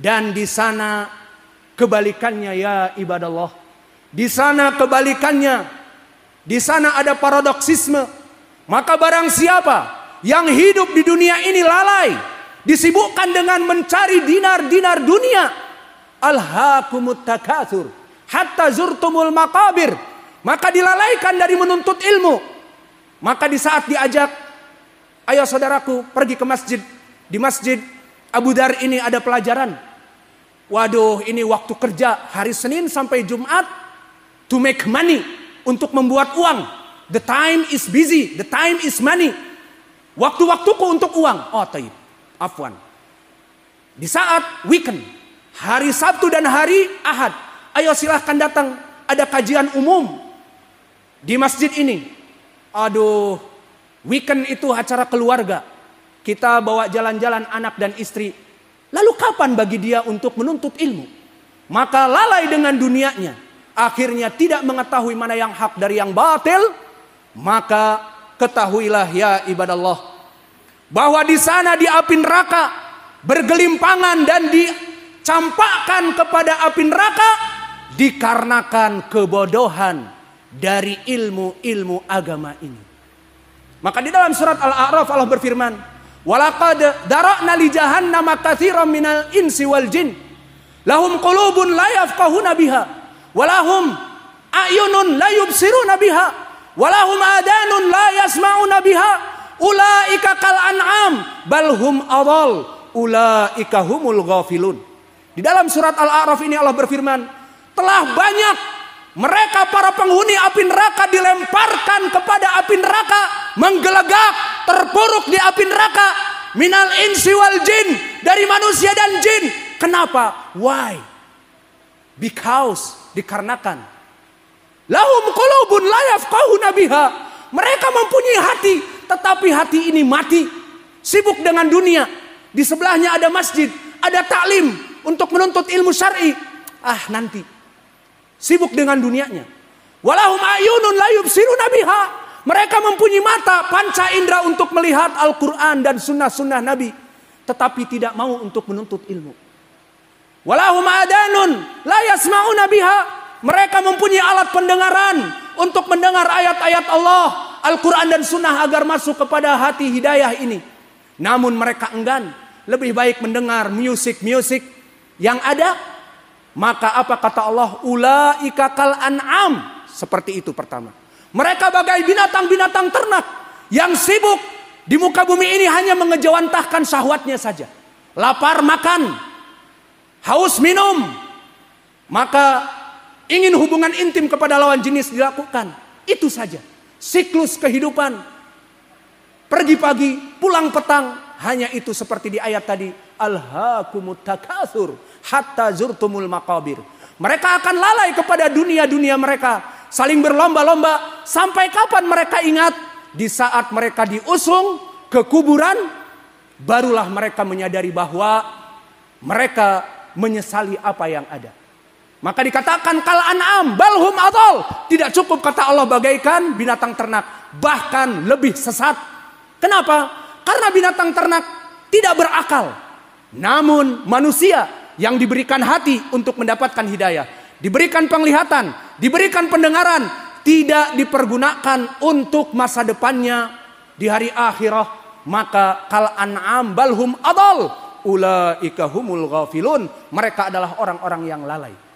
Dan di sana kebalikannya ya ibadah Allah. Di sana kebalikannya. Di sana ada paradoksisme. Maka barang siapa yang hidup di dunia ini lalai, disibukkan dengan mencari dinar-dinar dunia, alhaakumut takatsur hatta zurtumul makabir. Maka dilalaikan dari menuntut ilmu. Maka di saat diajak, ayo saudaraku pergi ke masjid. Di masjid Abu Dar ini ada pelajaran. Waduh, ini waktu kerja hari Senin sampai Jumat to make money, untuk membuat uang. The time is busy, the time is money. Waktu-waktuku untuk uang. Oh, taib. Afwan. Di saat weekend, hari Sabtu dan hari Ahad, ayo silahkan datang. Ada kajian umum di masjid ini. Aduh, weekend itu acara keluarga. Kita bawa jalan-jalan anak dan istri Lalu kapan bagi dia untuk menuntut ilmu? Maka lalai dengan dunianya, akhirnya tidak mengetahui mana yang hak dari yang batil, maka ketahuilah ya ibadah Allah bahwa di sana di api neraka bergelimpangan dan dicampakkan kepada api neraka dikarenakan kebodohan dari ilmu-ilmu agama ini. Maka di dalam surat Al-A'raf Allah berfirman, Walaqad darakna li jahannam min minal insi wal jin. Lahum qulubun la yafqahuna biha walahum ayunun la yubsiruna biha walahum adanun la yasma'una biha ulaika kal an'am bal hum adall ulaika humul ghafilun. Di dalam surat Al-A'raf ini Allah berfirman, telah banyak mereka para penghuni api neraka dilemparkan kepada api neraka menggelegak terburuk di api neraka minal insi wal jin dari manusia dan jin. Kenapa? Why? Because dikarenakan lahum qulubun la yafqahuna biha. Mereka mempunyai hati tetapi hati ini mati sibuk dengan dunia. Di sebelahnya ada masjid, ada taklim untuk menuntut ilmu syar'i. Ah, nanti sibuk dengan dunianya. Walahum ayunun la yubsiruna biha mereka mempunyai mata, panca indera untuk melihat Al-Quran dan sunnah-sunnah Nabi. Tetapi tidak mau untuk menuntut ilmu. Walahum adanun la yasma'una biha. Mereka mempunyai alat pendengaran untuk mendengar ayat-ayat Allah, Al-Quran dan sunnah agar masuk kepada hati hidayah ini. Namun mereka enggan, lebih baik mendengar musik-musik yang ada. Maka apa kata Allah? Ulaika kal an'am. Seperti itu pertama. Mereka bagai binatang-binatang ternak yang sibuk di muka bumi ini hanya mengejawantahkan syahwatnya saja. Lapar makan, haus minum, maka ingin hubungan intim kepada lawan jenis dilakukan. Itu saja. Siklus kehidupan. Pergi pagi, pulang petang. Hanya itu seperti di ayat tadi. Alhaakumut hatta zurtumul makabir. Mereka akan lalai kepada dunia-dunia mereka saling berlomba-lomba. Sampai kapan mereka ingat? Di saat mereka diusung ke kuburan, barulah mereka menyadari bahwa mereka menyesali apa yang ada. Maka dikatakan kal an'am balhum atol. Tidak cukup kata Allah bagaikan binatang ternak. Bahkan lebih sesat. Kenapa? Karena binatang ternak tidak berakal. Namun manusia yang diberikan hati untuk mendapatkan hidayah. Diberikan penglihatan, diberikan pendengaran, tidak dipergunakan untuk masa depannya di hari akhirah, maka kal an'am balhum adal ulaika humul ghafilun. Mereka adalah orang-orang yang lalai.